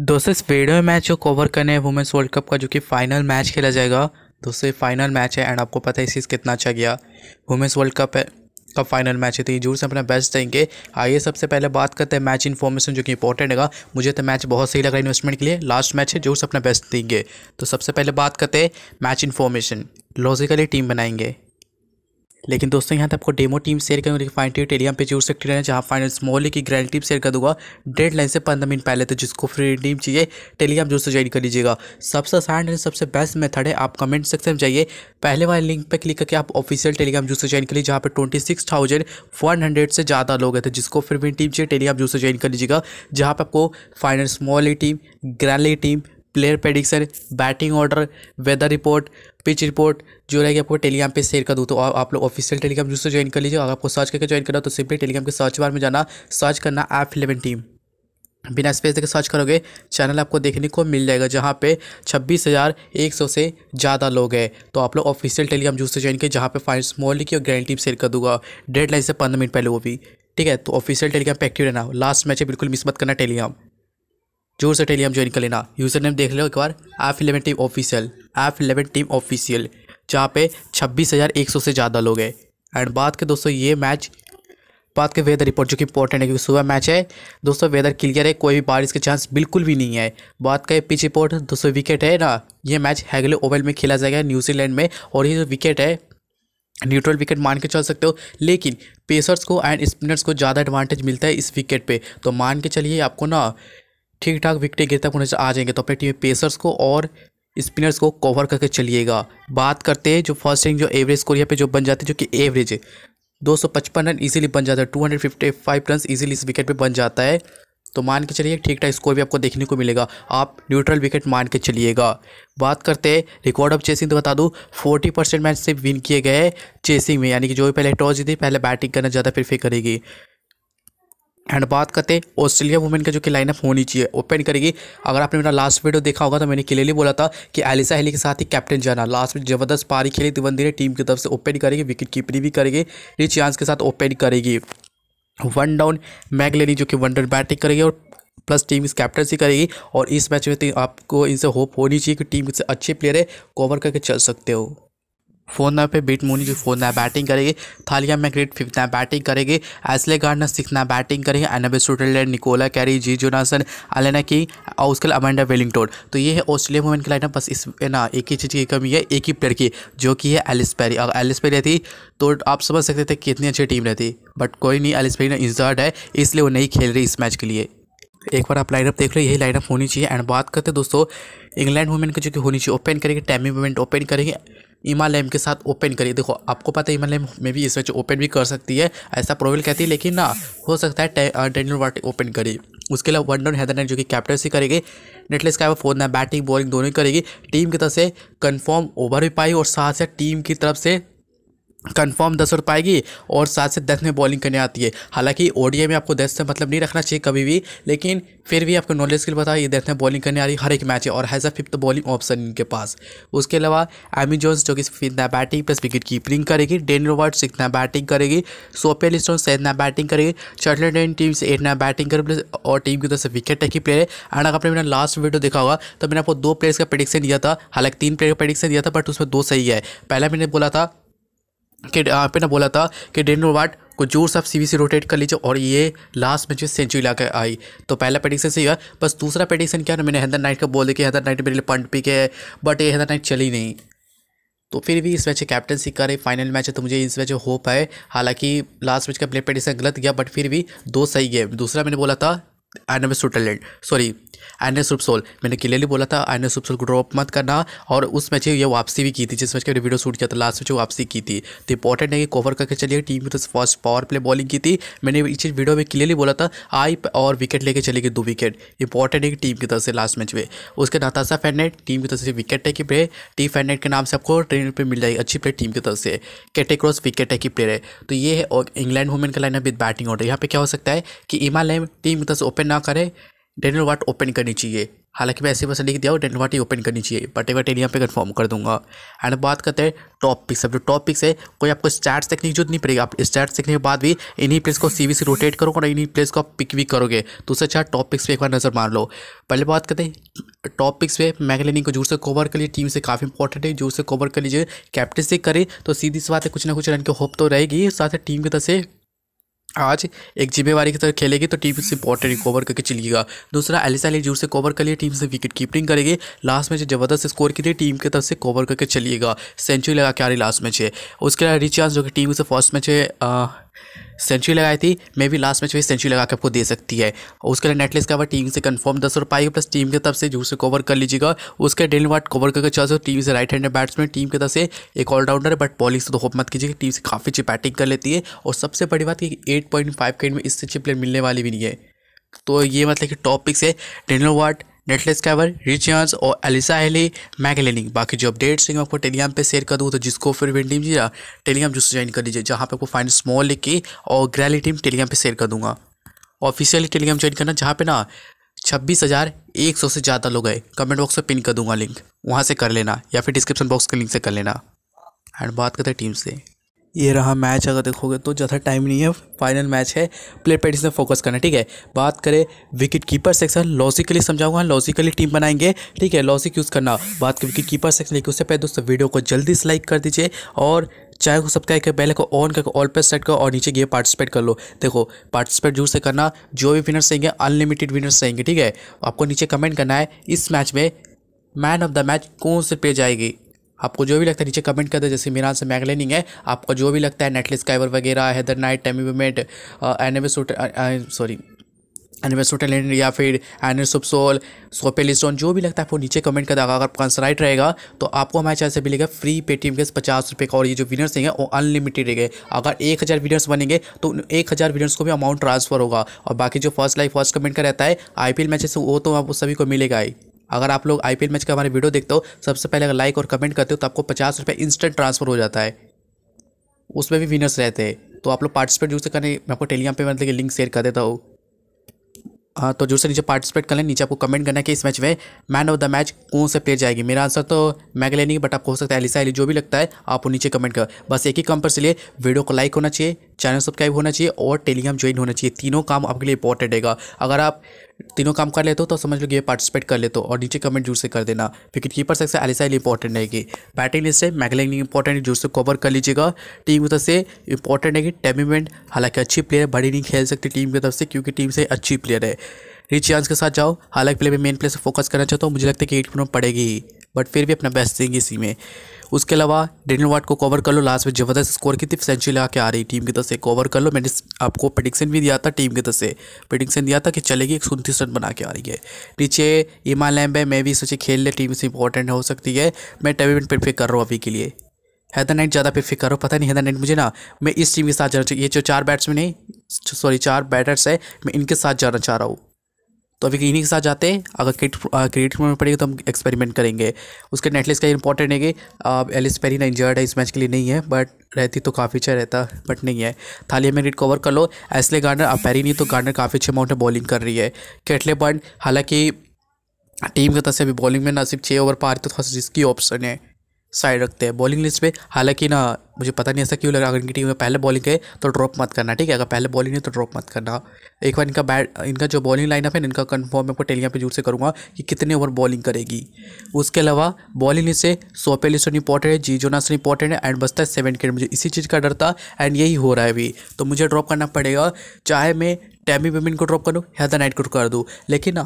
दोस्तों इस वीडियो में मैच जो कवर करने हैं वुमेंस वर्ल्ड कप का जो कि फाइनल मैच खेला जाएगा दोस्तों फाइनल मैच है एंड आपको पता है इस चीज़ कितना अच्छा गया वुमेंस वर्ल्ड कप है का फाइनल मैच है तो ये जरूर से अपना बेस्ट देंगे आइए सबसे पहले बात करते हैं मैच इन्फॉर्मेशन जो कि इंपॉर्टेंट है मुझे तो मैच बहुत सही लग रहा है इन्वेस्टमेंट के लिए लास्ट मैच है जरूर से अपना बेस्ट देंगे तो सबसे पहले बात करते हैं मैच इन्फॉर्मेशन लॉजिकली टीम बनाएंगे लेकिन दोस्तों यहाँ पे आपको डेमो टीम शेयर करूँगी फाइन टेलीग्राम पे जरूर से ट्रेन है जहाँ फाइनल स्मॉल की ग्रैंड टीम शेयर कर दूंगा डेड लाइन से पंद्रह मिनट पहले तो जिसको फ्री टीम चाहिए टेलीग्राम जरूर से ज्वाइन कर लीजिएगा सबसे आसान एंड सबसे बेस्ट मेथड है आप कमेंट सेक्शन में जाइए पहले वाले लिंक पर क्लिक करके आप ऑफिशियल टेलीग्राम जूस से ज्वाइन करिए जहाँ पर twenty six thousand one hundred से ज़्यादा लोग हैं तो जिसको फ्री टीम चाहिए टेलीग्राम जूस से ज्वाइन कर लीजिएगा जहाँ पर आपको final small team grand league team player prediction batting order weather report pitch report जो रहेगी आपको टेलीग्राम पे शेयर कर दूँ तो आप लोग ऑफिशियल टेलीग्राम जूस से ज्वाइन कर लीजिए अगर आपको सर्च करके ज्वाइन करना तो सिंपली टेलीग्राम के सर्च बार में जाना सर्च करना ऐप इलेवन टीम बिना स्पेस देकर सर्च करोगे चैनल आपको देखने को मिल जाएगा जहाँ पे छब्बीस हज़ार एक सौ से ज़्यादा लोग हैं तो आप लोग ऑफिशियल टेलीग्राम जूस से ज्वाइन किए जहाँ पे फाइन स्मॉल की और ग्रैंड टीम शेयर कर दूंगा डेडलाइन से पंद्रह मिनट पहले वो भी ठीक है तो ऑफिशियल टेलीग्राम पे एक्टिव रहना लास्ट मैच है बिल्कुल मिस मत करना टेलीग्राम जोर से टेलीग्राम ज्वाइन कर लेना यूज़र नेम देख लो एक बार F eleven team official F eleven team official जहाँ पे छब्बीस हज़ार एक सौ से ज़्यादा लोग हैं एंड बात के दोस्तों ये मैच बात के वेदर रिपोर्ट जो कि इंपॉर्टेंट है क्योंकि सुबह मैच है दोस्तों वेदर क्लियर है कोई भी बारिश के चांस बिल्कुल भी नहीं है बात का पिच रिपोर्ट दोस्तों विकेट है ना ये मैच हैगले ओवल में खेला जाएगा न्यूजीलैंड में और ये जो विकेट है न्यूट्रल विकेट मान के चल सकते हो लेकिन पेसर्स को एंड स्पिनर्स को ज़्यादा एडवांटेज मिलता है इस विकेट पे तो मान के चलिए आपको ना ठीक ठाक विकेट गिरता होने आ जाएंगे तो अपने टीम पेसर्स को और स्पिनर्स को कवर करके चलिएगा बात करते हैं जो फर्स्ट इनिंग जो एवरेज स्कोर यहाँ पे जो बन जाते हैं जो कि एवरेज है दो सौ पचपन रन ईजिली बन जाता है two hundred fifty five run easily इस विकेट पे बन जाता है तो मान के चलिए ठीक ठाक स्कोर भी आपको देखने को मिलेगा आप न्यूट्रल विकेट मान के चलिएगा बात करते हैं रिकॉर्ड ऑफ चेसिंग तो बता दूँ फोर्टी परसेंट मैच से विन किए गए चेसिंग में यानी कि जो भी पहले टॉस जीती पहले बैटिंग करना ज़्यादा प्रेफर करेगी एंड बात करते हैं ऑस्ट्रेलिया वुमेन का जो कि लाइनअप होनी चाहिए ओपन करेगी अगर आपने मेरा लास्ट वीडियो देखा होगा तो मैंने क्लियरली बोला था कि एलिसा हेली के साथ ही कैप्टन जाना लास्ट में जबरदस्त पारी खेली दिवंदिरे टीम की तरफ से ओपन करेगी विकेट कीपरी भी करेगी रिच चांस के साथ ओपन करेगी वन डाउन मैगलेनी जो कि वन डाउन बैटिंग करेगी और प्लस टीम इस कैप्टनसी करेगी और इस मैच में तो आपको इनसे होप होनी चाहिए कि टीम से अच्छे प्लेयर है कवर करके चल सकते हो फोर नंबर पे बीट मोनी की फोर नैप बैटिंग करेगी थालिया मैग्रेट फिफ्थ नैप बैटिंग करेगी एसले गार्डनर सिक्स नैप बैटिंग करेगी एनबे सुटरलैंड निकोला कैरी जी जोनासन अलेना की और उसके लिए अमेंडा वेलिंगटोन तो ये है ऑस्ट्रेलिया वुमेन की लाइनअप बस इस ना एक ही चीज़ की कमी है एक ही प्लेयर की जो कि है एलिस पेरी अगर एलिस पेरी रहती तो आप समझ सकते थे कितनी अच्छी टीम रहती बट कोई नहीं एलिस पेरी ना इंजर्ड है इसलिए वो नहीं खेल रही इस मैच के लिए एक बार आप लाइनअप देख लो यही लाइनअप होनी चाहिए एंड बात करते दोस्तों इंग्लैंड वुमेन की जो कि होनी चाहिए ओपन करेगी टैमी वुमेन ओपन करेगी ईमा लैम के साथ ओपन करिए देखो आपको पता है ईमा लैम में भी इस वजह ओपन भी कर सकती है ऐसा प्रोविल कहती है लेकिन ना हो सकता है डेनियल वाट ओपन करे उसके अलावा वन डाउन हैदरनाइट जो कि कैप्टनसी करेगी नेटलेस का फोन है बैटिंग बॉलिंग दोनों ही करेगी टीम की तरफ से कन्फर्म ओवर भी पाई और साथ साथ टीम की तरफ से कंफर्म दस ओवर पाएगी और सात से दस में बॉलिंग करने आती है हालांकि ओडीआई में आपको दस से मतलब नहीं रखना चाहिए कभी भी लेकिन फिर भी आपको नॉलेज के लिए बताया ये दस में बॉलिंग करने आ रही हर एक मैच है और has a fifth bowling option इनके पास उसके अलावा एमी जोन्स जो कि इतना बैटिंग प्लस विकेट कीपिंग करेगी डेन रॉबर्ट्स इतना बैटिंग करेगी सोपेल स्टोन से इतना बैटिंग करेगी डेन टीम से इतना बैटिंग करेगी प्लस और टीम की तरफ से विकेट टेकी प्लेयर है एंड आपने मेरा लास्ट वीडियो देखा होगा तो मैंने आपको दो प्लेयर्स का प्रडिक्शन दिया था हालांकि तीन प्लेयर का प्रडिक्शन दिया था बट उसमें दो सही है पहला मैंने बोला था कि यहाँ पे ना बोला था कि डेन रोबाट को जोर से आप सी से रोटेट कर लीजिए और ये लास्ट में जो सेंचुरी ला कर आई तो पहला पेडिक्शन सही हुआ बस दूसरा पेडिक्शन क्या ना मैंने हैदर नाइट का बोल दिया कि हैदर नाइट मेरे लिए पंट पिक है बट ये हैदर नाइट चली नहीं तो फिर भी इस मैच कैप्टन सी रही फाइनल मैच है तो मुझे इस मैच होप है हालांकि लास्ट मैच का प्ले पेडिक्शन गलत गया बट फिर भी दो सही गए दूसरा मैंने बोला था आइनस सुटरलैंड सॉरी एस रुपसोल मैंने क्लियरली बोला था एस रुपसोल को ड्रॉप मत करना और उस मैच ये वापसी भी की थी जिस मैच के वीडियो शूट किया था लास्ट मैच वापसी की थी तो इंपॉर्टेंट है कि कवर करके चलिए टीम की तो फर्स्ट पावर प्ले बॉलिंग की थी मैंने इस चीज़ वीडियो में क्लियरली बोला था आई और विकेट लेके चले गए दो विकेट इंपॉर्टेंट है कि टीम की तरफ से लास्ट मैच में उसके नताशा फैनेट टीम की तरफ से विकेट टेक प्लेयर टी फैनेट के नाम से आपको ट्रेन पर मिल जाएगी अच्छी प्लेयर टीम की तरफ से कैटेक्रॉस विकेट टेक प्लेयर है तो ये है इंग्लैंड वुमेन का लाइनअप विद बैटिंग ऑर्डर यहाँ पे क्या हो सकता है कि इमालय टीम की तरफ से ओपन ओपन ना करें डेनल वाट ओपन करनी चाहिए हालांकि मैं ऐसे बस लिख दिया हूँ डेनियल वाट ही ओपन करनी चाहिए बट एक बार टेन यहाँ पर कन्फर्म कर दूंगा एंड बात करते हैं टॉपिक्स अब जो टॉपिक्स है कोई आपको स्टैट्स देखने की जरूरत नहीं पड़ेगी आप स्टैट्स देखने के बाद भी इन्हीं प्लेस को सी रोटेट करोगे और इन्हीं प्लेस को आप पिक भी करोगे तो उससे अच्छा टॉपिक्स पर एक बार नज़र मार लो पहले बात करते हैं टॉपिक्स पे मैगलेनी को जोर से कवर कर लिए टीम से काफ़ी इंपॉर्टेंट है जोर से कवर कर लीजिए कैप्टनसी करें तो सीधी सी बात है कुछ ना कुछ रन की होप तो रहेगी साथ ही टीम की तरफ से आज एक जिम्मेवारी की तरह खेलेगी तो टीम से पॉट रिकवर करके चलिएगा दूसरा एलिसा ने जूर से कवर कर लिए टीम से विकेट कीपिंग करेगी लास्ट में जो जबरदस्त स्कोर की थी टीम की तरफ से कवर करके चलिएगा सेंचुरी लगा के आ रही लास्ट मैच है उसके अलावा रिचार्ज जो कि टीम से फर्स्ट मैच है सेंचुरी लगाई थी मे भी लास्ट मैच में सेंचुरी लगा के आपको दे सकती है और उसके लिए नेटलेस का टीम से कंफर्म दस रुपए आएगी प्लस टीम की तरफ से जूस से कवर कर लीजिएगा उसके डेन वाट कवर करके चल सकते टीम से राइट हैंड बैट्समैन टीम की तरफ से एक ऑलराउंडर है बट बॉलिंग से तो होप मत कीजिए टीम से काफ़ी अच्छी बैटिंग कर लेती है और सबसे बड़ी बात की एट पॉइंट फाइव के में इससे अच्छी प्लेयर मिलने वाली भी नहीं है तो ये मतलब कि टॉपिक्स है डेनल वाट नेटलेस कैवर रिचर्स और एलिसा हेली मैगलिनिंग बाकी जो अपडेट्स हैं आपको टेलीग्राम पे शेयर कर दूँ तो जिसको फिर विन टीम जी टेलीग्राम जिससे ज्वाइन कर लीजिए जहाँ पे आपको फाइनल स्मॉल लिख के और ग्रैली टीम टेलीग्राम पे शेयर कर दूंगा ऑफिशियली टेलीग्राम ज्वाइन करना जहाँ पे ना छब्बीस हज़ार एक सौ से ज़्यादा लोग आए कमेंट बॉक्स में पिन कर दूंगा लिंक वहाँ से कर लेना या फिर डिस्क्रिप्शन बॉक्स के लिंक से कर लेना एंड बात करते हैं टीम से ये रहा मैच अगर देखोगे तो ज़्यादा टाइम नहीं है फाइनल मैच है प्लेयर पैटिस में फोकस करना ठीक है बात करें विकेट कीपर सेक्शन लॉजिकली समझाऊंगा लॉजिकली टीम बनाएंगे ठीक है लॉजिक यूज़ करना बात करें विकेट कीपर सेक्शन लेकिन उससे पहले दोस्तों वीडियो को जल्दी से लाइक कर दीजिए और चाहे को सब्सक्राइब कर बेल को ऑन करके ऑल पर सेट करो और नीचे गए पार्टिसिपेट कर लो देखो पार्टिसिपेट जरूर से करना जो भी विनर्स रहेंगे अनलिमिटेड विनर्स रहेंगे ठीक है आपको नीचे कमेंट करना है इस मैच में मैन ऑफ द मैच कौन से पे जाएगी आपको जो भी लगता है नीचे कमेंट कर दे जैसे मेरा आंसर मैगलेनिंग है आपको जो भी लगता है नेटलिस काइवर वगैरह हैदर नाइट टाइम मूवमेंट एनिमेसूट सॉरी एनिमेसोटेलेंट या फिर एनसोपसोल स्टोन जो भी लगता है आपको नीचे कमेंट कर देगा अगर आपका आंसर राइट रहेगा तो आपको हमारे चैनल से मिलेगा फ्री पेटीएम के पचास रुपये का और ये जो विनर्स हैं वो अनलिमिटेड रहेंगे अगर एक हज़ार विनर्स बनेंगे तो एक हज़ार विनर्स को भी अमाउंट ट्रांसफर होगा और बाकी जो फर्स्ट लाइफ फर्स्ट कमेंट का रहता है आई पी मैचेस वो तो आपको सभी को मिलेगा ही अगर आप लोग आई मैच का हमारे वीडियो देखते हो सबसे पहले अगर लाइक और कमेंट करते हो तो आपको पचास रुपये इंस्टेंट ट्रांसफ़र हो जाता है उसमें भी विनर्स रहते हैं तो आप लोग पार्टिसिपेट जरूर से करें मैं आपको टेलीग्राम पे मतलब लिंक शेयर कर देता हूँ हाँ तो जरूर से नीचे पार्टिसिपेट कर नीचे आपको कमेंट करना है कि इस मैच में मैन ऑफ द मैच कौन से प्लेयर जाएगी मेरा आंसर तो मैं नहीं बट आपको हो सकता है एलिसा एली जो भी लगता है आप नीचे कमेंट कर बस एक ही काम पर चलिए वीडियो को लाइक होना चाहिए चैनल सब्सक्राइब होना चाहिए और टेलीग्राम ज्वाइन होना चाहिए तीनों काम आपके लिए इंपॉर्टेंट रहेगा अगर आप तीनों काम कर लेते हो तो समझ लो ये पार्टिसिपेट कर लेते हो और नीचे कमेंट जोर से कर देना विकेट कीपर सबसे एलिसाइल इंपॉर्टेंट रहेगी बैटिंग लिस्ट से मैगलिंग इंपॉर्टेंट जोर से कवर कर लीजिएगा टीम की तरफ से इंपॉर्टेंट रहेगी टेमीमेंट हालांकि अच्छी प्लेयर बड़ी नहीं खेल सकती टीम की तरफ से क्योंकि टीम से अच्छी प्लेयर है रिच चांस के साथ जाओ हालांकि प्ले में मेन प्लेयर से फोकस करना चाहता हूँ मुझे लगता है कि एट मिनट पड़ेगी ही बट फिर भी अपना बेस्ट देंगे इसी में उसके अलावा डेनियल वाट को कवर कर लो लास्ट में ज़बरदस्त स्कोर की थी सेंचुरी लगा के आ रही टीम की तरफ से कवर कर लो मैंने आपको प्रडिक्शन भी दिया था टीम की तरफ से प्रडिक्शन दिया था कि चलेगी एक सुनतीस रन बना के आ रही है नीचे ईमान लैम्ब है मैं भी सोचे खेल ले टीम से इंपॉर्टेंट हो सकती है मैं टेबलमेंट प्रेफर कर रहा हूँ अभी के लिए हैदर नाइट ज़्यादा प्रेफर कर रहा हूँ पता नहीं हैदर नाइट मुझे ना मैं इस टीम के साथ जाना चाहिए ये जो चार बैट्समैन है सॉरी चार बैटर्स है मैं इनके साथ जाना चाह रहा हूँ तो अभी इन्हीं के साथ जाते हैं अगर क्रेडिट क्रेडिट में पड़ेगी तो हम एक्सपेरिमेंट करेंगे उसके नेटलिस्ट का इंपॉर्टेंट है कि एलिस ना इंजर्ड है इस मैच के लिए नहीं है बट रहती तो काफ़ी अच्छा रहता बट नहीं है थाली में कवर कर लो एसले गार्डनर अब पैरी नहीं तो गार्डनर काफ़ी अच्छे अमाउंट में बॉलिंग कर रही है केटले बर्न हालांकि टीम की तरफ से अभी बॉलिंग में ना सिर्फ छः ओवर पा रही तो थोड़ा सा रिस्की ऑप्शन है साइड रखते हैं बॉलिंग लिस्ट पे हालांकि ना मुझे पता नहीं ऐसा क्यों लग रहा अगर इनकी टीम में पहले बॉलिंग है तो ड्रॉप मत करना ठीक है अगर पहले बॉलिंग है तो ड्रॉप मत करना एक बार इनका बैट इनका जो बॉलिंग लाइनअप है इनका कन्फर्म मैं आपको टेलियाँ पे जोर से करूँगा कि कितने ओवर बॉलिंग करेगी उसके अलावा बॉलिंग लिस्ट से सोपे लिस्टन इंपॉर्टेंट है जी जोनासन इंपॉर्टेंट है एंड बसता है सेवन क्रिकेट मुझे इसी चीज़ का डर था एंड यही हो रहा है अभी तो मुझे ड्रॉप करना पड़ेगा चाहे मैं टैमी वेमिन को ड्रॉप करूँ हैदर नाइट को कर दूँ लेकिन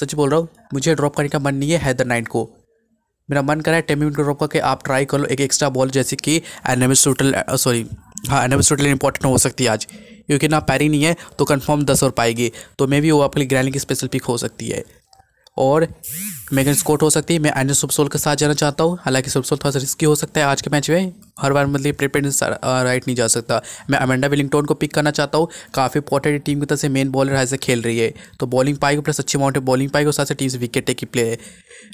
सच बोल रहा हूँ मुझे ड्रॉप करने का मन नहीं है हैदर नाइट को मेरा मन करा है टेमी ड्रॉप का कि आप ट्राई करो एक एक्स्ट्रा बॉल जैसे कि टोटल सॉरी uh, हाँ टोटल इंपॉर्टेंट हो सकती है आज क्योंकि ना पैरी नहीं है तो कंफर्म दस और पाएगी तो मे भी वो आपके लिए ग्रैंड की स्पेशल पिक हो सकती है और मेगन स्कॉट हो सकती है मैं एंड सुपसोल के साथ जाना चाहता हूँ हालांकि सुपसोल थोड़ा सा रिस्की हो सकता है आज के मैच में हर बार मतलब प्रिपेडेंस राइट uh, नहीं जा सकता मैं अमेंडा विलिंगटोन को पिक करना चाहता हूँ काफ़ी इंपॉर्टेंट टीम की तरफ से मेन बॉलर ऐसे खेल रही है तो बॉलिंग पाएगी प्लस अच्छी अमाउंट है बॉलिंग पाएगी और साथ टीम से विकेट टेकी प्ले है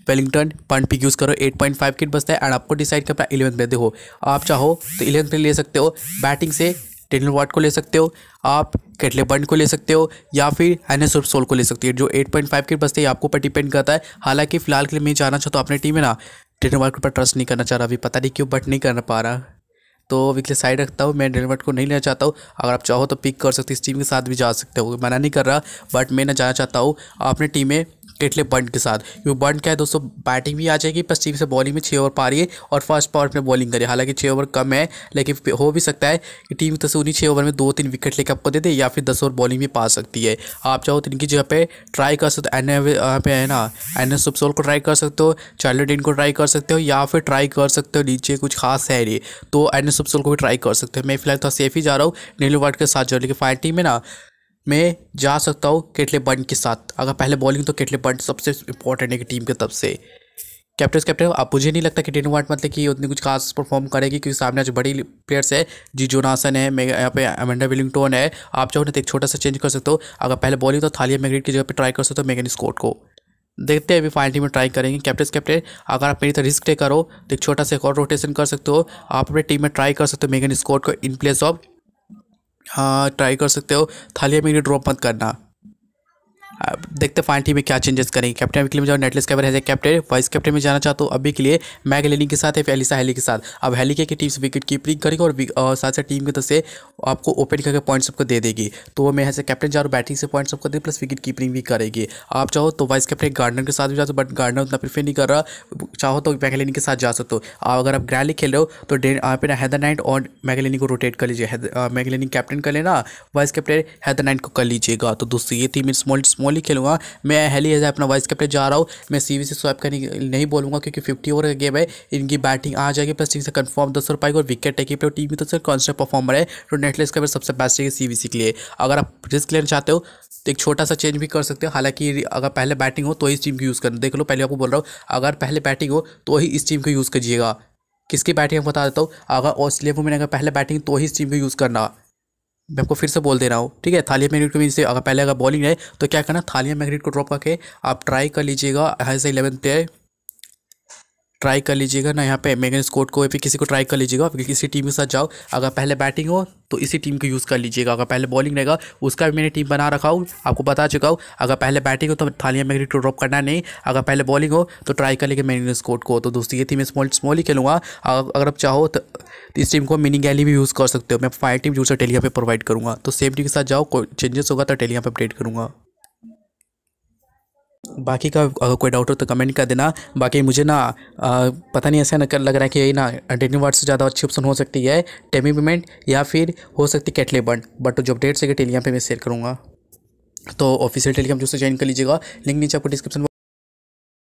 वेलिंगटन पॉइंट पिक यूज़ करो एट पॉइंट फाइव किट बचता है एंड आपको डिसाइड कर करना इलेवन प्ले दे आप चाहो तो इलेवन प्ले ले सकते हो बैटिंग से टेनल वाट को ले सकते हो आप केटले बंड को ले सकते हो या फिर एस सोल को ले सकते हो जो 8.5 पॉइंट फाइव के बसते हैं आपको पर डिपेंड करता है हालांकि फिलहाल के लिए मैं जाना चाहता हूँ अपने टीम में ना टेनल वाट पर ट्रस्ट नहीं करना चाह रहा अभी पता नहीं क्यों बट नहीं कर पा रहा तो विकले साइड रखता हूँ मैं डेनवर्ट को नहीं लेना चाहता हूँ अगर आप चाहो तो पिक कर सकते इस टीम के साथ भी जा सकते हो मना नहीं कर रहा बट मैं ना जाना चाहता हूँ अपने टीम में केटले बंट के साथ क्योंकि बंट क्या है दोस्तों बैटिंग भी आ जाएगी प्लस टीम से बॉलिंग में छः ओवर पा रही है और फर्स्ट पावर में बॉलिंग करे हालांकि छः ओवर कम है लेकिन हो भी सकता है कि टीम तो उन्हीं छः ओवर में दो तीन विकेट लेकर आपको दे दे या फिर दस ओवर बॉलिंग भी पा सकती है आप चाहो तो इनकी जगह पर ट्राई कर सकते हो एन यहाँ पे है ना एन एस सुपसोल को ट्राई कर सकते हो चार्लो डिन को ट्राई कर सकते हो या फिर ट्राई कर सकते हो नीचे कुछ खास है नहीं तो एन एस सुपसोल को भी ट्राई कर सकते हो मैं फिलहाल थोड़ा तो सेफ ही जा रहा हूँ नीलू वाट के साथ जो लेकिन फाइन टीम है ना मैं जा सकता हूँ केटले बंट के साथ अगर पहले बॉलिंग तो केटले बंट सबसे इंपॉर्टेंट है कि टीम के तब से कैप्टन कैप्टन अब मुझे नहीं लगता कि डेन वाट मतलब कि उतनी कुछ खास परफॉर्म करेगी क्योंकि सामने जो बड़ी प्लेयर्स है जी जोनासन है मेगा यहाँ पे अमेंडा विलिंगटन है आप चाहो ना तो एक छोटा सा चेंज कर सकते हो अगर पहले बॉलिंग तो थालिया मैग्रेट की जगह पे ट्राई कर सकते हो मेगन स्कोट को देखते हैं अभी फाइनल टीम में ट्राई करेंगे कैप्टन कैप्टन अगर आप मेरी तरह रिस्क टे करो तो एक छोटा सा एक और रोटेशन कर सकते हो आप अपने टीम में ट्राई कर सकते हो मेगन स्कोट को इन प्लेस ऑफ हाँ ट्राई कर सकते हो थालिया में ड्रॉप मत करना देखते फाइन टीम में क्या चेंजेस करेंगे कैप्टन के लिए जाओ नेटलेस कैपर है कैप्टन वाइस कैप्टन में जाना चाहता तो हूँ अभी के लिए मैग लेनिंग के साथ है फिर एलिसा हैली के साथ अब हैली के टीम से विकेट कीपरिंग करेगी और, साथ साथ टीम की तरफ से आपको ओपन करके पॉइंट सबको दे देगी तो मैं यहाँ से कैप्टन जा रहा हूँ बैटिंग से पॉइंट सबको दे प्लस विकेट कीपिंग भी करेगी आप चाहो तो वाइस कैप्टन गार्डनर के साथ भी जा सकते बट गार्डनर उतना प्रीफर नहीं कर रहा चाहो तो मैगलिनी के साथ जा सकते हो अगर आप ग्रैली खेल रहे हो तो आप हैदर नाइट और मैगलिनी को रोटेट कर लीजिए मैगलिनी कैप्टन कर लेना वाइस कैप्टन हैदर नाइट को कर लीजिएगा तो दोस्तों ये थी मेरी स्मॉल स्मॉल ओनली खेलूंगा मैं हेली एज अपना वाइस कैप्टन जा रहा हूँ मैं सी से स्वैप करने नहीं बोलूँगा क्योंकि फिफ्टी ओवर का गेम है इनकी बैटिंग आ जाएगी प्लस से कन्फर्म दस रुपए और विकेट टेकिंग टीम में तो सर कॉन्स्टेंट परफॉर्मर है तो नेटलेस का सबसे बेस्ट है सी के लिए अगर आप रिस्क लेना चाहते हो तो एक छोटा सा चेंज भी कर सकते हो हालांकि अगर पहले बैटिंग हो तो इस टीम को यूज़ करना देख लो पहले आपको बोल रहा हूँ अगर पहले बैटिंग हो तो ही इस टीम को यूज़ कीजिएगा किसकी बैटिंग बता देता हूँ अगर ऑस्ट्रेलिया को मैंने अगर पहले बैटिंग तो ही इस टीम को यूज़ करना मैं आपको फिर से बोल दे रहा हूँ ठीक है थालिया मैग्नेट को मीन से अगर पहले अगर बॉलिंग है तो क्या करना थालिया मैग्नेट को ड्रॉप करके आप ट्राई कर लीजिएगा एज इलेवन पे ट्राई कर लीजिएगा ना यहाँ पे मेगन स्कोट को या फिर किसी को ट्राई कर लीजिएगा फिर किसी टीम के साथ जाओ अगर पहले बैटिंग हो तो इसी टीम को यूज़ कर लीजिएगा अगर पहले बॉलिंग रहेगा उसका भी मैंने टीम बना रखा हूँ आपको बता चुका हूँ अगर पहले बैटिंग हो तो थालिया मैगनेट को ड्रॉप करना नहीं अगर पहले बॉलिंग हो तो ट्राई कर लीजिए मेगन स्कोट को तो दोस्तों ये थी मैं स्मॉल स्मॉल ही खेलूँगा अगर आप चाहो तो तो इस टीम को मिनी गैली भी यूज़ कर सकते हो मैं फाइव टीम यूज़र टेलीग्राम पे प्रोवाइड करूँगा तो सेम टीम के साथ जाओ कोई चेंजेस होगा तो टेलिया पे अपडेट करूँगा बाकी का अगर कोई डाउट हो तो कमेंट कर देना बाकी मुझे ना आ, पता नहीं ऐसा ना कर लग रहा है कि यही ना डेनी वार्ड से ज़्यादा अच्छी ऑप्शन हो सकती है टेमी पेमेंट या फिर हो सकती कैटले बंड बट जो अपडेट्स है टेलीग्राम पे मैं शेयर करूँगा तो ऑफिशियल टेलीग्राम जो से ज्वाइन कर लीजिएगा लिंक नीचे आपको डिस्क्रिप्शन